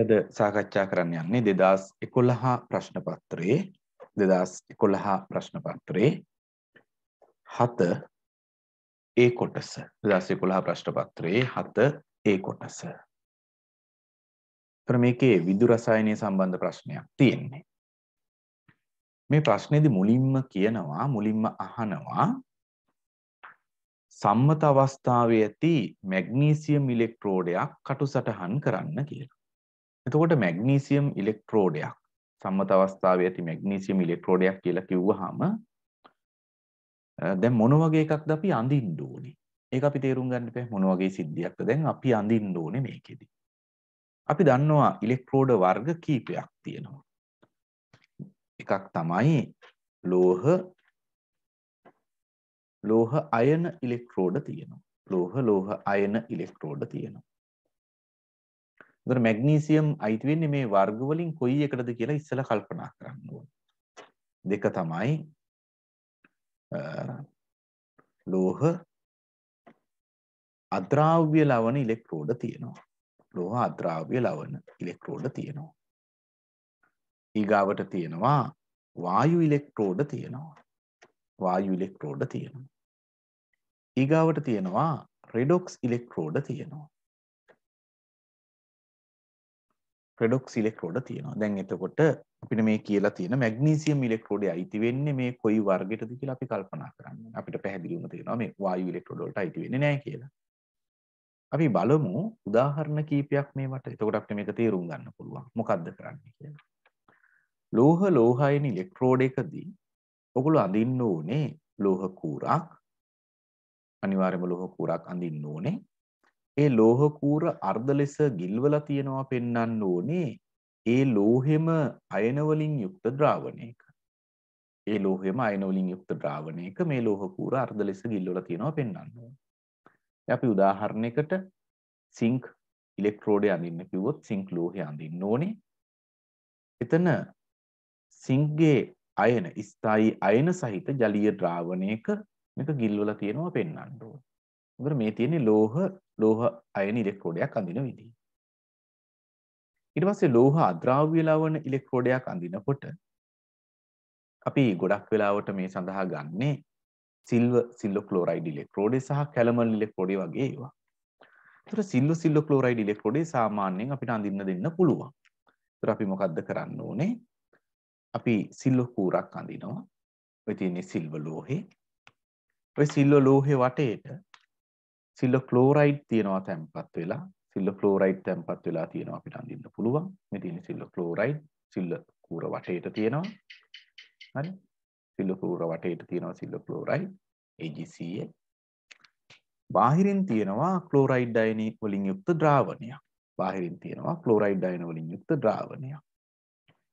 අද සාකච්ඡා කරන්න යන්නේ දෙදස් එකොළහා ප්‍රශ්නපත්‍රයේ දෙදස් එකොළහා ප්‍රශ්නපත්‍රයේ හත ඒ කොටස දෙදස් එකොළහා ප්‍රශ්නපත්‍රයේ හත ඒ කොටස තර මේකේ විදු රසායනය සම්බන්ධ ප්‍රශ්නයක් තියෙන්නේ මේ ප්‍රශ්නයේදි මුලින්ම කියනවා මුලින්ම අහනවා සම්මත අවස්ථාවේ ඇති මැග්නීසියම් ඉලෙක්ට්‍රෝඩයක් කටු සටහන් කරන්න කියලා එතකොට මැග්නීසියම් ඉලෙක්ට්‍රෝඩයක් සම්මත අවස්ථාවේ ඇති මැග්නීසියම් ඉලෙක්ට්‍රෝඩයක් කියලා කිව්වහම දැන් මොන වගේ එකක්ද අපි අඳින්න ඕනේ? ඒක අපි තේරුම් ගන්න බෑ මොන වගේ සිද්ධියක්ද දැන් අපි අඳින්න ඕනේ මේකෙදි. අපි දන්නවා ඉලෙක්ට්‍රෝඩ වර්ග කීපයක් තියෙනවා. එකක් තමයි ලෝහ ලෝහ අයන ඉලෙක්ට්‍රෝඩ තියෙනවා. ලෝහ ලෝහ අයන ඉලෙක්ට්‍රෝඩ තියෙනවා. එතකොට මැග්නීසියම් අයිති වෙන්නේ මේ වර්ග වලින් කොයි එකටද කියලා ඉස්සලා කල්පනා කරන්න ඕනේ. දෙක තමයි ලෝහ අද්‍රාව්‍ය ලවණ ඉලෙක්ට්‍රෝඩ තියෙනවා. ලෝහ අද්‍රාව්‍ය ලවණ ඉලෙක්ට්‍රෝඩ තියෙනවා. ඊගාවට තියෙනවා වායු ඉලෙක්ට්‍රෝඩ තියෙනවා. වායු ඉලෙක්ට්‍රෝඩ තියෙනවා. ඊගාවට තියෙනවා රෙඩොක්ස් ඉලෙක්ට්‍රෝඩ තියෙනවා. ප්‍රඩොක් ඉලෙක්ට්‍රෝඩ තියෙනවා දැන් එතකොට අපිට මේ කියලා තියෙන මැග්නීසියම් ඉලෙක්ට්‍රෝඩය අයිති වෙන්නේ මේ කොයි වර්ගයටද කියලා අපි කල්පනා කරන්න අපිට පැහැදිලිවම තියෙනවා මේ වායු ඉලෙක්ට්‍රෝඩ වලට අයිති වෙන්නේ නැහැ කියලා. අපි බලමු උදාහරණ කීපයක් මේවට. එතකොට අපිට මේක තේරුම් ගන්න පුළුවන්. මොකද්ද කරන්නේ කියලා. ලෝහ ලෝහායන ඉලෙක්ට්‍රෝඩ එකදී ඔගොල්ලෝ අඳින්න ඕනේ ලෝහ කූරක් අනිවාර්යයෙන්ම ලෝහ කූරක් අඳින්න ඕනේ. ඒ ලෝහ කූර අර්ධ ලෙස ගිල්වලා තියෙනවා පෙන්වන්න ඕනේ ඒ ලෝහෙම අයන වලින් යුක්ත ද්‍රාවණයක. ඒ ලෝහෙම අයන වලින් යුක්ත ද්‍රාවණයක මේ ලෝහ කූර අර්ධ ලෙස ගිල්වලා තියෙනවා පෙන්වන්න ඕනේ. අපි උදාහරණයකට සිංක් ඉලෙක්ට්‍රෝඩය අඳින්න කිව්වොත් සිංක් ලෝහය අඳින්න ඕනේ. එතන සිංක්ගේ අයන ස්ථායි අයන සහිත ජලීය ද්‍රාවණයක මේක ගිල්වලා තියෙනවා පෙන්වන්න ඕනේ. මොකද මේ තියෙන්නේ ලෝහ ලෝහ අයන ඉලෙක්ට්‍රෝඩයක් අඳින විදිහ. ඊට පස්සේ ලෝහ අද්‍රාව්‍ය ලවණ ඉලෙක්ට්‍රෝඩයක් අඳිනකොට අපි ගොඩක් වෙලාවට මේ සඳහා ගන්නේ සිල්ව සිල්ලෝ ක්ලෝරයිඩ් ඉලෙක්ට්‍රෝඩේ සහ කැලමල් ඉලෙක්ට්‍රෝඩේ වගේ ඒවා. ඒතර සිල්ව සිල්ලෝ ක්ලෝරයිඩ් ඉලෙක්ට්‍රෝඩේ සාමාන්‍යයෙන් අපිට අඳින්න දෙන්න පුළුවන්. ඒතර අපි මොකද්ද කරන්න ඕනේ? අපි සිල්ලෝ කූරක් අඳිනවා. ඔය තියෙන්නේ සිල්ව ලෝහේ. ඔය සිල්ව ලෝහේ වටේට සිල්ල ෆ්ලෝරයිඩ් තියෙනවා තැන්පත් වෙලා සිල්ල ෆ්ලෝරයිඩ් තැන්පත් වෙලා තියෙනවා අපිට අඳින්න පුළුවන්. මේ තියෙන සිල්ල ෆ්ලෝරයිඩ් සිල්ල කූර වටේට තියෙනවා. හරි. සිල්ල කූර වටේට තියෙනවා සිල්ල ෆ්ලෝරයිඩ් AgCl. බාහිරින් තියෙනවා ක්ලෝරයිඩ් අයන වලින් යුක්ත ද්‍රාවණයක්. බාහිරින් තියෙනවා ක්ලෝරයිඩ් අයන වලින් යුක්ත ද්‍රාවණයක්.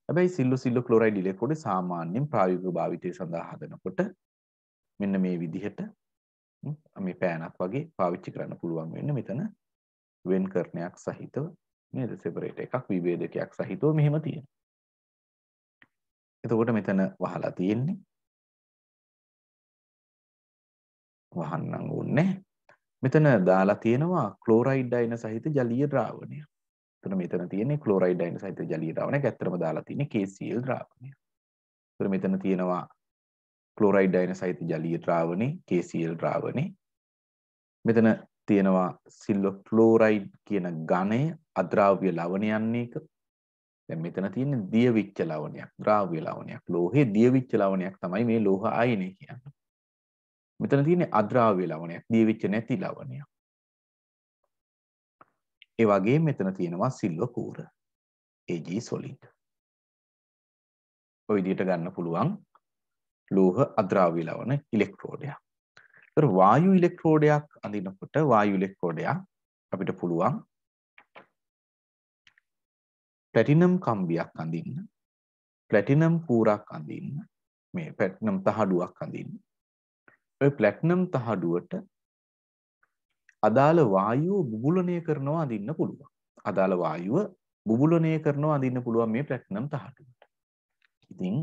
හැබැයි සිල්ලු සිල්ලු ක්ලෝරයිඩ් ඉලෙක්ට්‍රෝඩ් සාමාන්‍යයෙන් ප්‍රායෝගික භාවිතය සඳහා හදනකොට මෙන්න මේ විදිහට මේ පෑනක් වගේ පාවිච්චි කරන්න පුළුවන් වෙන්නේ මෙතන වෙන්කරණයක් සහිතව නේද සෙපරේට් එකක් විභේදකයක් සහිතව මෙහෙම තියෙනවා. එතකොට මෙතන වහලා තියෙන්නේ වහන්නම් ඕනේ. මෙතන දාලා තියෙනවා ක්ලෝරයිඩ් අයන සහිත ජලීය ද්‍රාවණය. එතන මෙතන තියෙන්නේ ක්ලෝරයිඩ් අයන සහිත ජලීය ද්‍රාවණයක්. ඇත්තටම දාලා තියෙන්නේ KCl ද්‍රාවණය. එතන මෙතන තියෙනවා ක්ලෝරයිඩ් අයන සහිත ජලී ද්‍රාවණේ KCl ද්‍රාවණේ මෙතන තියෙනවා සිල්ලෝ ක්ලෝරයිඩ් කියන ඝනය අද්‍රාව්‍ය ලවණයන්නේ එක දැන් මෙතන තියෙන්නේ දියවිච්ච ලවණයක් ද්‍රාව්‍ය ලවණයක් ලෝහේ දියවිච්ච ලවණයක් තමයි මේ ලෝහ අයනය කියන්නේ මෙතන තියෙන්නේ අද්‍රාව්‍ය ලවණයක් දියවිච්ච නැති ලවණයක් ඒ වගේ මෙතන තියෙනවා සිල්ලෝ කූර AG solid ඔය විදිහට ගන්න පුළුවන් ලෝහ අද්‍රාවී ලවණ ඉලෙක්ට්‍රෝඩයක්. ඒතර වායු ඉලෙක්ට්‍රෝඩයක් අඳිනකොට වායු ඉලෙක්ට්‍රෝඩයක් අපිට පුළුවන් ප්ලැටිනම් කම්බියක් අඳින්න, ප්ලැටිනම් කූරක් අඳින්න, මේ ප්ලැටිනම් තහඩුවක් අඳින්න. ඔය ප්ලැටිනම් තහඩුවට අදාළ වායුව බුබුලණය කරනවා අඳින්න පුළුවන්. අදාළ වායුව බුබුලණය කරනවා අඳින්න පුළුවන් මේ ප්ලැටිනම් තහඩුවට. ඉතින්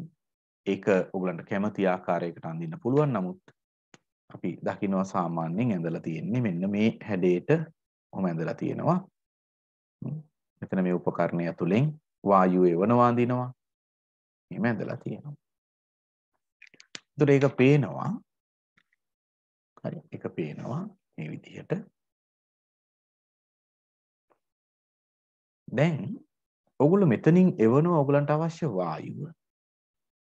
ඒක ඔගලන්ට කැමති ආකාරයකට අඳින්න පුළුවන් නමුත් අපි දකිනවා සාමාන්‍යයෙන් ඇඳලා තියෙන්නේ මෙන්න මේ හැඩයට ඔහම ඇඳලා තියෙනවා මෙතන මේ උපකරණය තුලින් වායුව එවනවා අඳිනවා එහෙම ඇඳලා තියෙනවා ඒතර ඒක පේනවා හරි ඒක පේනවා මේ විදිහට දැන් ඔගොල්ලෝ මෙතනින් එවනවා ඔගලන්ට අවශ්‍ය වායුව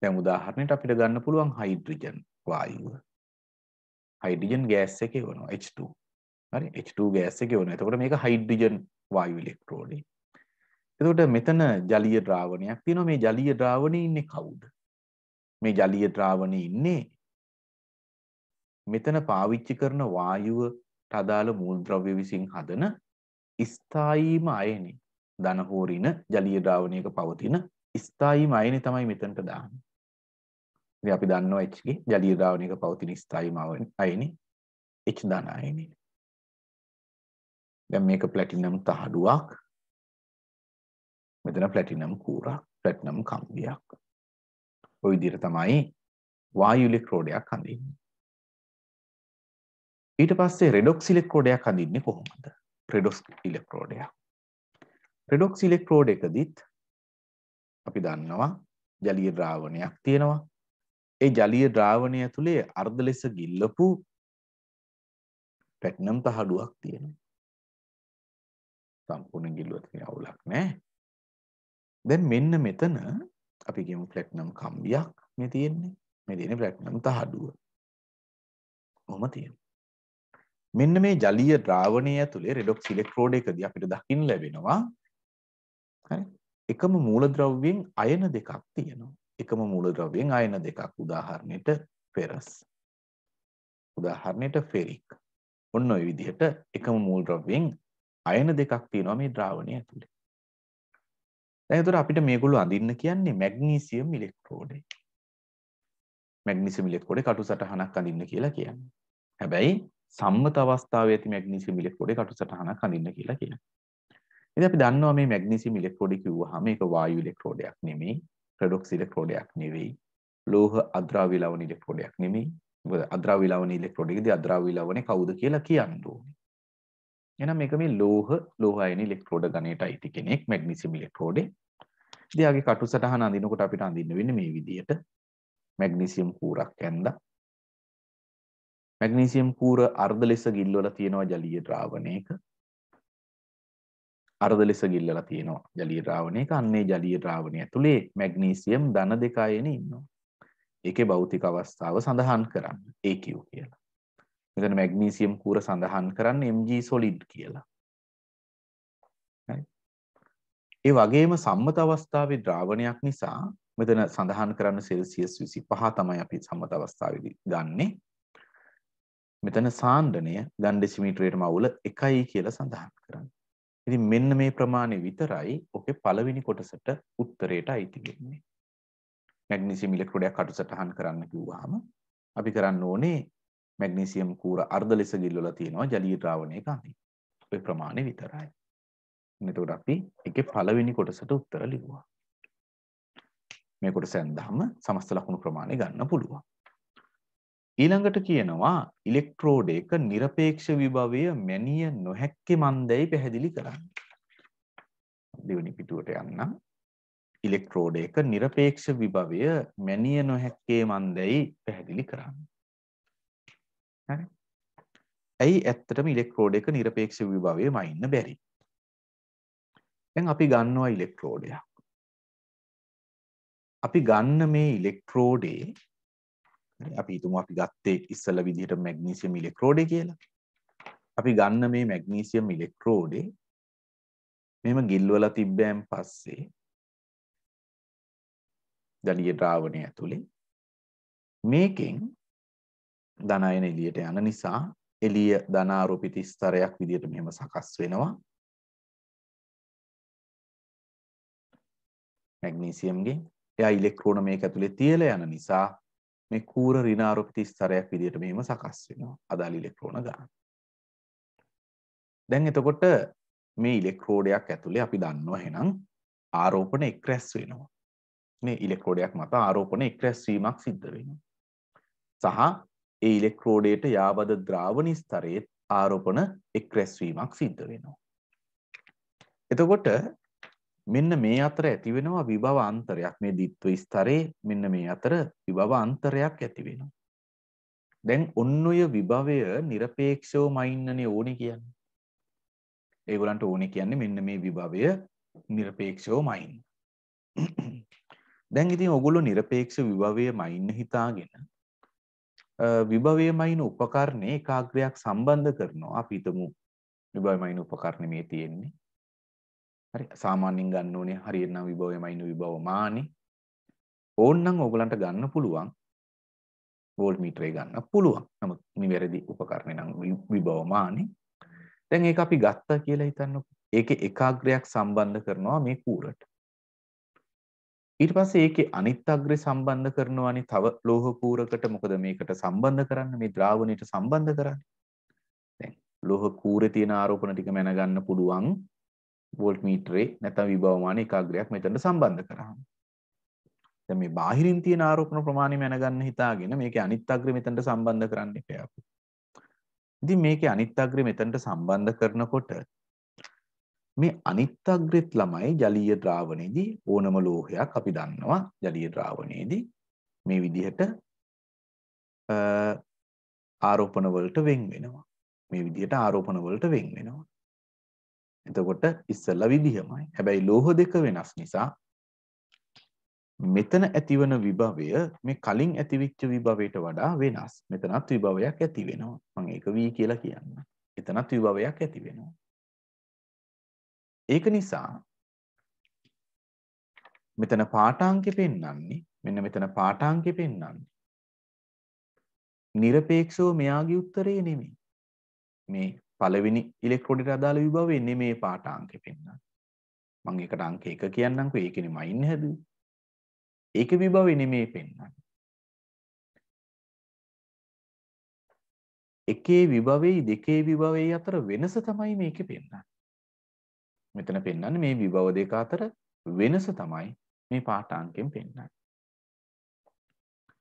දැන් උදාහරණයට අපිට ගන්න පුළුවන් හයිඩ්‍රජන් වායුව. හයිඩ්‍රජන් ගෑස් එකේ වෙනවා H2. හරි H2 ගෑස් එකේ වෙනවා. එතකොට මේක හයිඩ්‍රජන් වායු ඉලෙක්ට්‍රෝනය. එතකොට මෙතන ජලීය ද්‍රාවණයක් තියෙනවා. මේ ජලීය ද්‍රාවණේ ඉන්නේ කවුද? මේ ජලීය ද්‍රාවණේ ඉන්නේ මෙතන පාවිච්චි කරන වායුවට අදාළ මූල්ද්‍රව්‍ය විසින් හදන ස්ථායීම අයනේ. ධනහෝරින ජලීය ද්‍රාවණයක පවතින ස්ථායීම අයනේ තමයි මෙතනට දාන්නේ. ඉතින් අපි දන්නවා H ගේ ජලීය ද්‍රාවණයක පවතින ස්ථායීම අයනි H ධන අයනි. දැන් මේක ප්ලැටිනම් තහඩුවක්. මෙතන ප්ලැටිනම් කූරක්, ප්ලැටිනම් කම්බියක්. ওই විදිහට තමයි වායු ඉලෙක්ට්‍රෝඩයක් හඳින්නේ. ඊට පස්සේ රෙඩොක්ස් ඉලෙක්ට්‍රෝඩයක් හඳින්නේ කොහොමද? රෙඩොක්ස් ඉලෙක්ට්‍රෝඩයක්. රෙඩොක්ස් ඉලෙක්ට්‍රෝඩ එකදිත් අපි දන්නවා ජලීය ද්‍රාවණයක් තියෙනවා ඒ ජලීය ද්‍රාවණය ඇතුළේ අර්ධ ලෙස ගිල්ලපු පැට්නම් තහඩුවක් තියෙනවා. සම්පූර්ණ ගිල්ලුවත් අවුලක් නැහැ. දැන් මෙන්න මෙතන අපි කියමු ප්ලැටිනම් කම්බියක් මේ තියෙන්නේ. මේ තියෙන්නේ ප්ලැටිනම් තහඩුව. කොහොම තියෙනවා. මෙන්න මේ ජලීය ද්‍රාවණය ඇතුලේ රෙඩොක්ස් ඉලෙක්ට්‍රෝඩ් එකදී අපිට දකින්න ලැබෙනවා. හරි. එකම මූලද්‍රව්‍යයෙන් අයන දෙකක් තියෙනවා. එකම මූලද්‍රව්‍යයෙන් අයන දෙකක් උදාහරණයට ෆෙරස්. උදාහරණයට ෆෙරික්. ඔන්න ඔය විදිහට එකම මූලද්‍රව්‍යයෙන් අයන දෙකක් තියෙනවා මේ ද්‍රාවණය ඇතුලේ. දැන් ඒතර අපිට මේගොල්ලෝ අඳින්න කියන්නේ මැග්නීසියම් ඉලෙක්ට්‍රෝඩේ. මැග්නීසියම් ඉලෙක්ට්‍රෝඩේ කටු සටහනක් අඳින්න කියලා කියන්නේ. හැබැයි සම්මත අවස්ථාවේ ඇති මැග්නීසියම් ඉලෙක්ට්‍රෝඩේ කටු සටහනක් අඳින්න කියලා කියනවා. ඉතින් අපි දන්නවා මේ මැග්නීසියම් ඉලෙක්ට්‍රෝඩේ කිව්වහම ඒක වායු ඉලෙක්ට්‍රෝඩයක් නෙමෙයි ප්‍රොඩොක්ස් ඉලෙක්ට්‍රෝඩයක් නෙවෙයි. ලෝහ අද්‍රාව්‍ය ලවණ ඉලෙක්ට්‍රෝඩයක් නෙමෙයි. මොකද අද්‍රාව්‍ය ලවණ ඉලෙක්ට්‍රෝඩ එකදී අද්‍රාව්‍ය ලවණේ කවුද කියලා කියන්න ඕනේ. එහෙනම් මේක මේ ලෝහ ලෝහ අයන ඉලෙක්ට්‍රෝඩ ගණයට අයිති කෙනෙක් මැග්නීසියම් ඉලෙක්ට්‍රෝඩේ. ඉතින් යාගේ කටු සටහන අඳිනකොට අපිට අඳින්න වෙන්නේ මේ විදියට. මැග්නීසියම් කූරක් ඇඳලා මැග්නීසියම් කූර අර්ධ ලෙස ගිල්වල තියෙනවා ජලීය ද්‍රාවණයක අරද ලෙස ගිල්ලලා තියෙනවා ජලීය ද්‍රාවණයක අන්නේ ජලීය ද්‍රාවණය ඇතුලේ මැග්නීසියම් ධන දෙකයන ඉන්නවා. ඒකේ භෞතික අවස්ථාව සඳහන් කරන්න AQ කියලා. මෙතන මැග්නීසියම් කූර සඳහන් කරන්න Mg solid කියලා. ඒ වගේම සම්මත අවස්ථාවේ ද්‍රාවණයක් නිසා මෙතන සඳහන් කරන්න සෙල්සියස් විසි පහ තමයි අපි සම්මත අවස්ථාවද ගන්නේ මෙතන සාණ්ඩනය ගන්ඩෙසිමිට්‍රේට මවුල එකයි කියලා සඳහන් කරන්න ඉතින් මෙන්න මේ ප්‍රමාණය විතරයි ඔකේ පළවෙනි කොටසට උත්තරයට අයිති වෙන්නේ. මැග්නීසියම් ඉලෙක්ට්‍රෝඩයක් අටු සටහන් කරන්න කිව්වහම අපි කරන්න ඕනේ මැග්නීසියම් කූර අර්ධ ලෙස ගිල්වලා තියෙනවා ජලීය ද්‍රාවණයක අඳින්. ඔය ප්‍රමාණය විතරයි. එතකොට අපි එකේ පළවෙනි කොටසට උත්තර ලිව්වා. මේ කොටස ඇඳහම සමස්ත ලකුණු ප්‍රමාණය ගන්න පුළුවන්. ඊළඟට කියනවා ඉලෙක්ට්‍රෝඩ් එක নিরপেক্ষ විභවය මැනිය නොහැක්කේ මන්දයි පැහැදිලි කරන්න. දෙවෙනි පිටුවට යන්න. ඉලෙක්ට්‍රෝඩ් එක নিরপেক্ষ විභවය මැනිය නොහැක්කේ මන්දයි පැහැදිලි කරන්න. හරි. ඇයි ඇත්තටම ඉලෙක්ට්‍රෝඩ් එක নিরপেক্ষ විභවයමයි ඉන්න බැරි? දැන් අපි ගන්නවා ඉලෙක්ට්‍රෝඩ් එකක්. අපි ගන්න මේ ඉලෙක්ට්‍රෝඩේ හරි අපි හිතමු අපි ගත්තේ ඉස්සල විදිහට මැග්නීසියම් ඉලෙක්ට්‍රෝඩේ කියලා. අපි ගන්න මේ මැග්නීසියම් ඉලෙක්ට්‍රෝඩේ මෙහෙම ගිල්වලා තිබ්බයන් පස්සේ දඩිය ද්‍රාවණය ඇතුලේ මේකෙන් ධනයන එළියට යන නිසා එළිය ධනාරෝපිත ස්තරයක් විදිහට මෙහෙම සකස් වෙනවා. මැග්නීසියම්ගේ එයා ඉලෙක්ට්‍රෝන මේක ඇතුලේ තියලා යන නිසා මේ කූර ඍණාරෝපිත ස්තරයක් විදිහට මෙහෙම සකස් වෙනවා අදාළ ඉලෙක්ට්‍රෝන ගන්න. දැන් එතකොට මේ ඉලෙක්ට්‍රෝඩයක් ඇතුලේ අපි දන්නවා එහෙනම් ආරෝපණ එක් රැස් වෙනවා. මේ ඉලෙක්ට්‍රෝඩයක් මත ආරෝපණ එක් රැස් වීමක් සිද්ධ වෙනවා. සහ ඒ ඉලෙක්ට්‍රෝඩයට යාබද ද්‍රාවණ ස්තරයේ ආරෝපණ එක් රැස් වීමක් සිද්ධ වෙනවා. එතකොට මෙන්න මේ අතර ඇති වෙනවා විභව අන්තරයක් මේ ditthව ස්තරේ මෙන්න මේ අතර විභව අන්තරයක් ඇති වෙනවා දැන් ඔන්න ඔය විභවය নিরপেক্ষවම ඉන්නනේ ඕනේ කියන්නේ ඒගොල්ලන්ට ඕනේ කියන්නේ මෙන්න මේ විභවය নিরপেক্ষවම ඉන්න දැන් ඉතින් ඔගොල්ලෝ নিরপেক্ষ විභවයම ඉන්න හිතාගෙන විභවයමයින උපකරණේ ඒකාග්‍රයක් සම්බන්ධ කරනවා අපි හිතමු විභවයමයින උපකරණේ මේ තියෙන්නේ හරි සාමාන්‍යයෙන් ගන්න ඕනේ හරියට නම් විභවයමයින විභව මානේ ඕන්නම් ඕගලන්ට ගන්න පුළුවන් වෝල්ට් මීටරේ ගන්න පුළුවන් නමුත් නිවැරදි උපකරණේ නම් විභව මානේ දැන් ඒක අපි ගත්තා කියලා හිතන්නකො ඒකේ එකාග්‍රයක් සම්බන්ධ කරනවා මේ කූරට ඊට පස්සේ ඒකේ අනිත් අග්‍රය සම්බන්ධ කරනවානේ තව ලෝහ කූරකට මොකද මේකට සම්බන්ධ කරන්න මේ ද්‍රාවණයට සම්බන්ධ කරන්නේ දැන් ලෝහ කූරේ තියෙන ආරෝපණ ටික මැනගන්න පුළුවන් වෝල්ට් මීටරේ නැතම් විභවමාන එකාග්‍රයක් මෙතට සම්බන්ධ කරහම්. දැන් මේ බාහිරින් තියෙන ආරෝපණ ප්‍රමාණය මැනගන්න හිතාගෙන මේකේ අනිත් අග්‍රය මෙතනට සම්බන්ධ කරන්න එපා. ඉතින් මේකේ අනිත් අග්‍රය මෙතනට සම්බන්ධ කරනකොට මේ අනිත් අග්‍රෙත් ළමයි ජලීය ද්‍රාවණයේදී ඕනම ලෝහයක් අපි දන්නවා ජලීය ද්‍රාවණයේදී මේ විදිහට ආරෝපණ වලට වෙන් වෙනවා. මේ විදිහට ආරෝපණ වලට වෙන් වෙනවා. එතකොට ඉස්සල්ලා විදිහමයි. හැබැයි ලෝහ දෙක වෙනස් නිසා මෙතන ඇතිවන විභවය මේ කලින් ඇතිවිච්ච විභවයට වඩා වෙනස්. මෙතනත් විභවයක් ඇති වෙනවා. මම ඒක v කියලා කියන්න. එතනත් විභවයක් ඇති වෙනවා. ඒක නිසා මෙතන පාඨාංකෙ පෙන්වන්නේ මෙන්න මෙතන පාඨාංකෙ පෙන්වන්නේ নিরপেক্ষව මෙයාගේ උත්තරේ නෙමෙයි. මේ පළවෙනි ඉලෙක්ට්‍රෝඩට අදාළ විභව එන්නේ මේ පාට අංකෙ පෙන්වන්න. මම එකට අංක 1 කියන්නම්කෝ ඒකනේ මයින් හැදුවේ. ඒක විභව එන්නේ මේ පෙන්වන්න. එකේ විභවයි දෙකේ විභවයි අතර වෙනස තමයි මේක පෙන්වන්නේ. මෙතන පෙන්වන්නේ මේ විභව දෙක අතර වෙනස තමයි මේ පාඨාංකයෙන් පෙන්වන්නේ.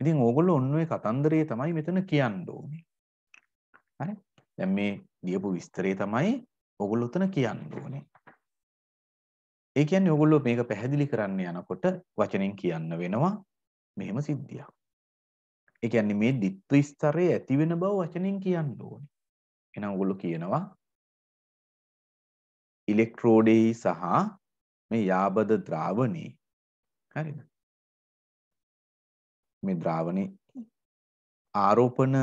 ඉතින් ඕගොල්ලෝ ඔන්න ඔය කතන්දරය තමයි මෙතන කියන්න ඕනේ. හරි? දැන් මේ දියපු විස්තරේ තමයි ඔගොල්ලෝ උතන කියන්න ඕනේ. ඒ කියන්නේ ඔගොල්ලෝ මේක පැහැදිලි කරන්න යනකොට වචනෙන් කියන්න වෙනවා මෙහෙම සිද්ධියක්. ඒ කියන්නේ මේ ditthi ස්තරයේ ඇති වෙන බව වචනෙන් කියන්න ඕනේ. එහෙනම් ඔගොල්ලෝ කියනවා ඉලෙක්ට්‍රෝඩෙහි සහ මේ යාබද ද්‍රාවණේ හරිද? මේ ද්‍රාවණේ ආරෝපණ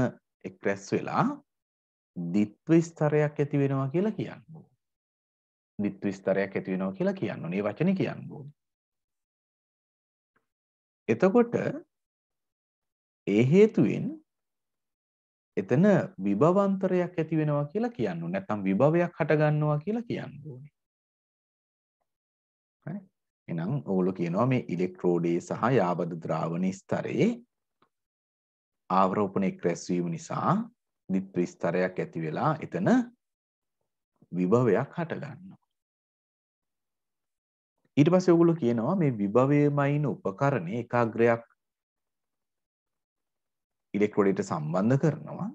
එක් රැස් වෙලා දිත්ව ස්තරයක් ඇති වෙනවා කියලා කියන්න ඕනේ. දිත්ව ස්තරයක් ඇති වෙනවා කියලා කියන්න ඕනේ. මේ වචනේ කියන්න ඕනේ. එතකොට ඒ හේතුවෙන් එතන විභවන්තරයක් ඇති වෙනවා කියලා කියන්න ඕනේ. නැත්නම් විභවයක් හට ගන්නවා කියලා කියන්න ඕනේ. හරි. එහෙනම් ඕගොල්ලෝ කියනවා මේ ඉලෙක්ට්‍රෝඩේ සහ යාබද ද්‍රාවණ ස්තරේ ආවරෝපණයක් රැස්වීම නිසා ද්විත්ව ස්තරයක් ඇති වෙලා එතන විභවයක් හටගන්නවා. ඊට පස්සේ ඔයගොල්ලෝ කියනවා මේ විභවයමයින උපකරණේ ඒකාග්‍රයක් ඉලෙක්ට්‍රෝඩයට සම්බන්ධ කරනවා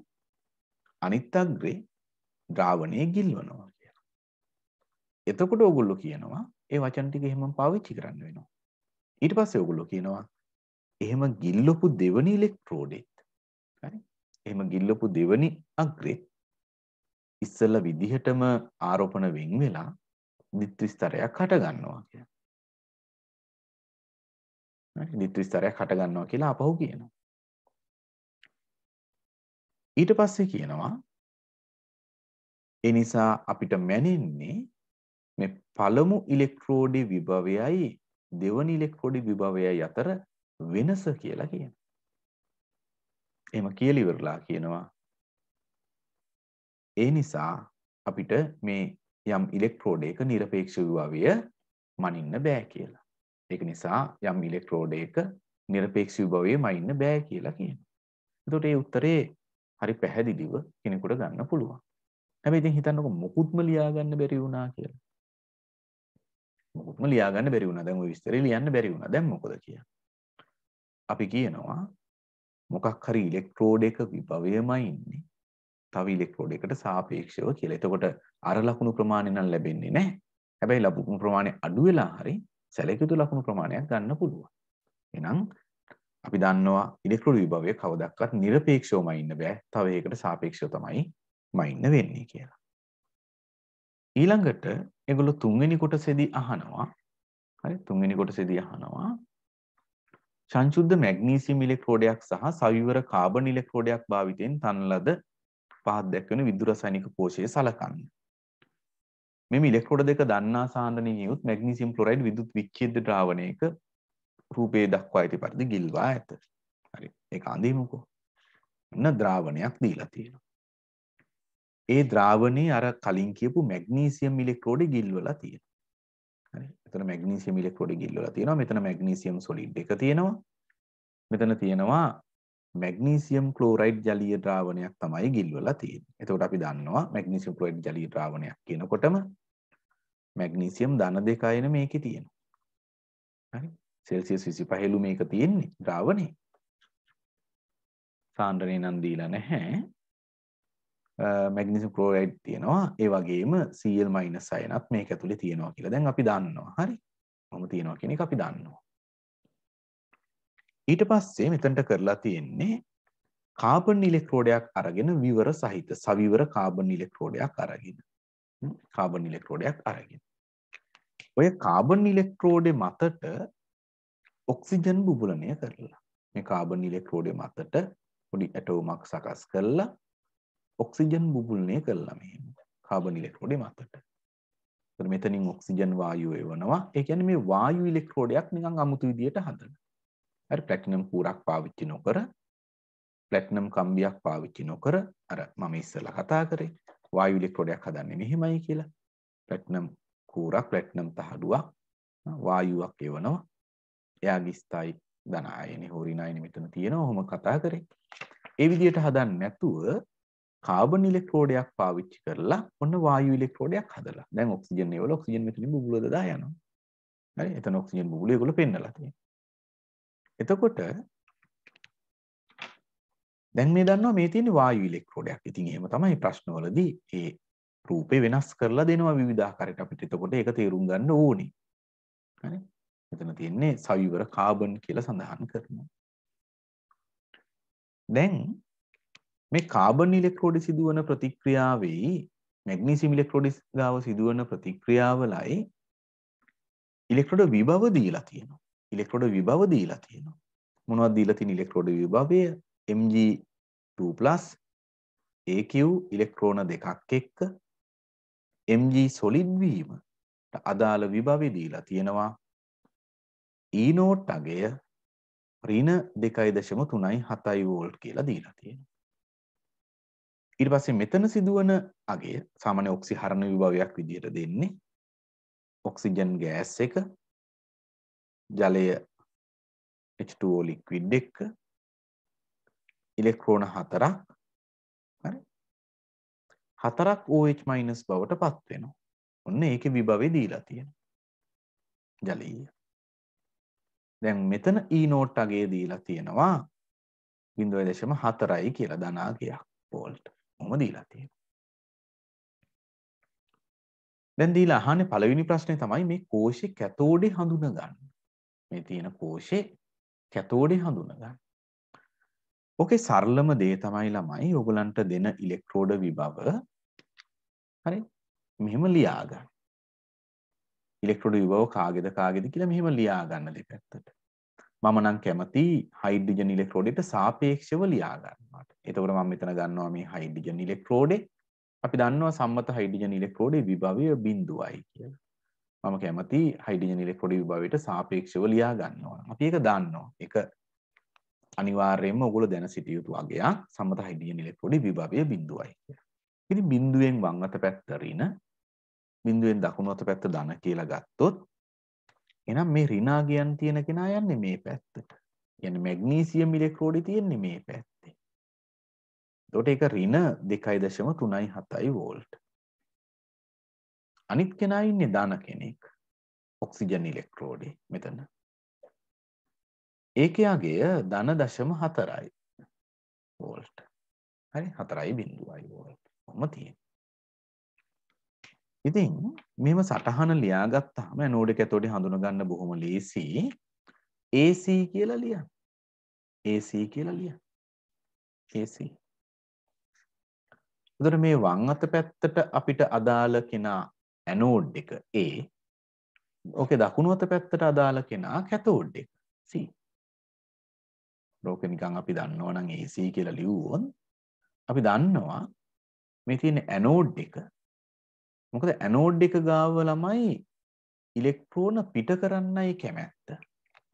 අනිත් අග්‍රේ ද්‍රාවණයේ ගිල්වනවා කියලා. එතකොට ඔයගොල්ලෝ කියනවා ඒ වචන ටික එහෙමම පාවිච්චි කරන්න වෙනවා. ඊට පස්සේ ඔයගොල්ලෝ කියනවා එහෙම ගිල්ලපු දෙවනි ඉලෙක්ට්‍රෝඩෙත් හරි එහෙම ගිල්ලපු දෙවනි අග්‍රේ ඉස්සල විදිහටම ආරෝපණ වෙන් වෙලා දිත්‍රිස්තරයක් හට ගන්නවා කියලා. හරි දිත්‍රිස්තරයක් හට ගන්නවා කියලා අපහු කියනවා. ඊට පස්සේ කියනවා ඒ නිසා අපිට මැනෙන්නේ මේ පළමු ඉලෙක්ට්‍රෝඩි විභවයයි දෙවනි ඉලෙක්ට්‍රෝඩි විභවයයි අතර වෙනස කියලා කියනවා. එහෙම කියලිවරලා කියනවා ඒ නිසා අපිට මේ යම් ඉලෙක්ට්‍රෝඩයක නිරපේක්ෂ විභවය මනින්න බෑ කියලා. ඒක නිසා යම් ඉලෙක්ට්‍රෝඩයක නිරපේක්ෂ විභවය මනින්න බෑ කියලා කියනවා. එතකොට ඒ උත්තරේ හරි පැහැදිලිව කෙනෙකුට ගන්න පුළුවන්. හැබැයි ඉතින් හිතන්නකො මුකුත්ම ලියා ගන්න බැරි වුණා කියලා. මුකුත්ම ලියා ගන්න බැරි වුණා. දැන් ওই විස්තරේ ලියන්න බැරි වුණා. දැන් මොකද කියන්නේ? අපි කියනවා මොකක් හරි ඉලෙක්ට්‍රෝඩ් එක විභවයමයි ඉන්නේ. තව ඉලෙක්ට්‍රෝඩ් එකට සාපේක්ෂව කියලා. එතකොට අර ලකුණු ප්‍රමාණය නම් ලැබෙන්නේ නැහැ. හැබැයි ලකුණු ප්‍රමාණය අඩු වෙලා හරි සැලකියුතු ලකුණු ප්‍රමාණයක් ගන්න පුළුවන්. එහෙනම් අපි දන්නවා ඉලෙක්ට්‍රෝඩ් විභවය කවදාවත් নিরপেক্ষවම ඉන්න බෑ. තව ඒකට සාපේක්ෂව තමයි මයින්න වෙන්නේ කියලා. ඊළඟට ඒගොල්ලෝ තුන්වෙනි කොටසේදී අහනවා හරි තුන්වෙනි කොටසේදී අහනවා සංශුද්ධ මැග්නීසියම් ඉලෙක්ට්‍රෝඩයක් සහ සවිවර කාබන් ඉලෙක්ට්‍රෝඩයක් භාවිතයෙන් තනලද පහත් දැක්වෙන විදුල රසායනික කෝෂය සලකන්න. මෙම ඉලෙක්ට්‍රෝඩ දෙක දන්නා සාන්දනයෙන් යුත් මැග්නීසියම් ක්ලොරයිඩ් විදුලි විච්ඡේද ද්‍රාවණයක රූපේ දක්වා ඇති පරිදි ගිල්වා ඇත. හරි. ඒක අඳිමුකෝ. අන්න ද්‍රාවණයක් දීලා තියෙනවා. ඒ ද්‍රාවණේ අර කලින් කියපු මැග්නීසියම් ඉලෙක්ට්‍රෝඩේ ගිල්වලා තියෙනවා. හරි එතන මැග්නීසියම් ඉලෙක්ට්‍රෝඩ ගිල්ලලා තියෙනවා මෙතන මැග්නීසියම් සොලිඩ් එක තියෙනවා මෙතන තියෙනවා මැග්නීසියම් ක්ලෝරයිඩ් ජලීය ද්‍රාවණයක් තමයි ගිල්වලා තියෙන්නේ. එතකොට අපි දන්නවා මැග්නීසියම් ක්ලෝරයිඩ් ජලීය ද්‍රාවණයක් කියනකොටම මැග්නීසියම් ධන දෙකයින මේකේ තියෙනවා. හරි. සෙල්සියස් 25 මේක තියෙන්නේ ද්‍රාවණේ. සාන්ද්‍රණය නම් දීලා නැහැ. මැගනිසි ක්‍රෝයිඩ් තියෙනවා ඒ වගේම සීල් මයින සයනත් මේ ඇතුළි තියෙනවා කියලා දැන් අපි දන්නවා හරි හොම තියෙනවා කෙනෙ අපි දන්නවා. ඊට පස්සේ මෙතන්ට කරලා තියෙන්නේ කාබන් ඉලෙක්ට්‍රෝඩයක් අරගෙන විවර සහිත සවිවර කාබන් ඉලෙක්ට්‍රෝඩයක් අරගෙන කාබන් ඉලෙක්ට්‍රෝඩයක් අරගෙන. ඔය කාබන් ඉලෙක්ට්‍රෝඩෙ මතට ඔක්සිජන් බුබලනය කරලා මේ කාබන් ඉලෙක්ට්‍රෝඩෙ මතට පොඩි ඇටෝමක් සකස් කරලා ඔක්සිජන් බුබුල්නය කරලා මෙහෙම කාබන් ඉලෙක්ට්‍රෝඩේ මතට. ඒතර මෙතනින් ඔක්සිජන් වායුව එවනවා. ඒ කියන්නේ මේ වායු ඉලෙක්ට්‍රෝඩයක් නිකන් අමුතු විදියට හදන. හරි ප්ලැටිනම් කූරක් පාවිච්චි නොකර ප්ලැටිනම් කම්බියක් පාවිච්චි නොකර අර මම ඉස්සෙල්ලා කතා කරේ වායු ඉලෙක්ට්‍රෝඩයක් හදන්නේ මෙහෙමයි කියලා. ප්ලැටිනම් කූරක් ප්ලැටිනම් තහඩුවක් වායුවක් එවනවා. එයාගේ ස්ථයි ධන ආයනේ හොරින ආයනේ මෙතන තියෙනවා. ඔහොම කතා කරේ. ඒ විදියට හදන්නේ නැතුව කාබන් ඉලෙක්ට්‍රෝඩයක් පාවිච්චි කරලා ඔන්න වායු ඉලෙක්ට්‍රෝඩයක් හදලා දැන් ඔක්සිජන් වල ඔක්සිජන් මෙතනින් බුබුලද දා යනවා. හරි එතන ඔක්සිජන් බුබුල ඒගොල්ලෝ පෙන්නලා තියෙනවා. එතකොට දැන් මේ දන්නවා මේ තියෙන්නේ වායු ඉලෙක්ට්‍රෝඩයක්. ඉතින් එහෙම තමයි ප්‍රශ්නවලදී ඒ රූපේ වෙනස් කරලා දෙනවා විවිධාකාරයට අපිට. එතකොට ඒක තේරුම් ගන්න ඕනේ. හරි. මෙතන තියෙන්නේ සවිවර කාබන් කියලා සඳහන් කරනවා. දැන් මේ කාබන් ඉලෙක්ට්‍රෝඩ සිදුවන ප්‍රතික්‍රියාවෙයි මැග්නීසියම් ඉලෙක්ට්‍රෝඩිස් ගාව සිදුවන ප්‍රතික්‍රියාවලයි ඉලෙක්ට්‍රෝඩ විභව දීලා තියෙනවා. ඉලෙක්ට්‍රෝඩ විභව දීලා තියෙනවා. මොනවද දීලා තියෙන ඉලෙක්ට්‍රෝඩ විභවය Mg2+ AQ ඉලෙක්ට්‍රෝන දෙකක් එක්ක Mg solid වීම අදාළ විභවය දීලා තියෙනවා. E note අගය ඍණ 2.37 වෝල්ට් කියලා දීලා තියෙනවා. ඊට පස්සේ මෙතන සිදුවන අගය සාමාන්‍ය ඔක්සිහරණ විභවයක් විදිහට දෙන්නේ ඔක්සිජන් ගෑස් එක ජලය H2O ලික්විඩ් එක්ක ඉලෙක්ට්‍රෝන හතරක් හරි හතරක් OH- බවට පත් වෙනවා. ඔන්න ඒකේ විභවය දීලා තියෙනවා. ජලීය. දැන් මෙතන E නෝට් අගේ දීලා තියෙනවා 0.4යි කියලා ධනාගයක් වෝල්ට්. මම දීලා තියෙනවා. දැන් දීලා අහන්නේ පළවෙනි ප්‍රශ්නේ තමයි මේ කෝෂේ කැතෝඩේ හඳුනගන්න. මේ තියෙන කෝෂේ කැතෝඩේ හඳුනගන්න. ඕකේ සරලම දේ තමයි ළමයි ඔයගලන්ට දෙන ඉලෙක්ට්‍රෝඩ විභව හරි මෙහෙම ලියා ගන්න. ඉලෙක්ට්‍රෝඩ විභව කාගේද කාගේද කියලා මෙහෙම ලියා ගන්න දෙපැත්තට. මම නම් කැමති හයිඩ්‍රජන් ඉලෙක්ට්‍රෝඩයට සාපේක්ෂව ලියා ගන්නට. එතකොට මම මෙතන ගන්නවා මේ හයිඩ්‍රජන් ඉලෙක්ට්‍රෝඩේ. අපි දන්නවා සම්මත හයිඩ්‍රජන් ඉලෙක්ට්‍රෝඩේ විභවය 0යි කියලා. මම කැමති හයිඩ්‍රජන් ඉලෙක්ට්‍රෝඩේ විභවයට සාපේක්ෂව ලියා ගන්නවා. අපි ඒක දන්නවා. ඒක අනිවාර්යයෙන්ම ඔගොල්ලෝ දැන සිටිය යුතු අගයක්. සම්මත හයිඩ්‍රජන් ඉලෙක්ට්‍රෝඩේ විභවය 0යි කියලා. ඉතින් බිඳුවෙන් වම් අත පැත්ත ඍණ බිඳුවෙන් දකුණු අත පැත්ත ධන කියලා ගත්තොත් එනම් මේ රිනාගයන් තියෙන කෙනා යන්නේ මේ පැත්තට. කියන්නේ මැග්නීසියම් ඉලෙක්ට්‍රෝඩි තියෙන්නේ මේ පැත්තේ. එතකොට ඒක ඍණ 2.397 වෝල්ට්. අනිත් කෙනා ඉන්නේ ධන කෙනෙක්. ඔක්සිජන් ඉලෙක්ට්‍රෝඩේ මෙතන. ඒකයාගේ ධන දශම 4යි වෝල්ට්. හරි 4.0යි වෝල්ට්. කොහොම තියෙන්නේ? ඉතින් මෙම සටහන ලියාගත්තාම නෝඩ කැතෝඩි හඳුනගන්න බොහොම ලේසි. AC කියලා ලියන්න. AC කියලා ලියන්න. AC. එතකොට මේ වම් අත පැත්තට අපිට අදාළ කෙනා ඇනෝඩ් එක A. ඕකේ දකුණු අත පැත්තට අදාළ කෙනා කැතෝඩ් එක C. ලෝක නිකන් අපි දන්නවා නම් AC කියලා ලියුවොත් අපි දන්නවා මේ තියෙන ඇනෝඩ් එක මොකද ඇනෝඩ් එක ගාව ළමයි ඉලෙක්ට්‍රෝන පිට කරන්නයි කැමැත්ත.